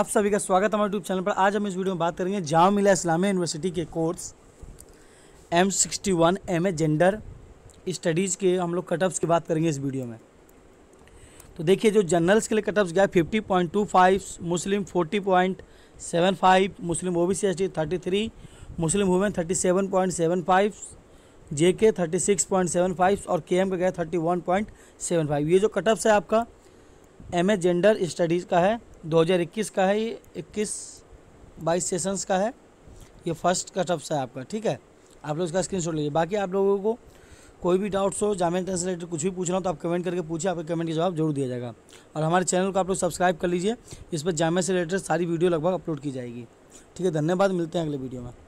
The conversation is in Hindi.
आप सभी का स्वागत है हमारे यूट्यूब चैनल पर आज हम इस वीडियो में बात करेंगे जाम मिला इस्लामिया यूनिवर्सिटी के course M sixty one M A gender studies के हम लोग कटअप्स की बात करेंगे इस वीडियो में तो देखिए जो जनरल्स के लिए कटअप्स गया fifty point two five Muslim forty point seven five Muslim O B C S T thirty three Muslim women thirty seven point seven five J K thirty six point seven five और के एम का गया thirty one point seven five ये जो कटअप्स है आपका एम ए जेंडर स्टडीज़ का है 2021 का है ये इक्कीस बाईस सेशंस का है ये फर्स्ट कटअप्स है आपका ठीक है आप लोग इसका स्क्रीनशॉट लीजिए बाकी आप लोगों को कोई भी डाउट्स हो जामिया से रिलेटेड कुछ भी पूछना हो तो आप कमेंट करके पूछिए आपके कमेंट का जवाब जरूर दिया जाएगा और हमारे चैनल को आप लोग सब्सक्राइब कर लीजिए इस पर जामिया से रिलेटेड सारी वीडियो लगभग अपलोड की जाएगी ठीक है धन्यवाद मिलते हैं अगले वीडियो में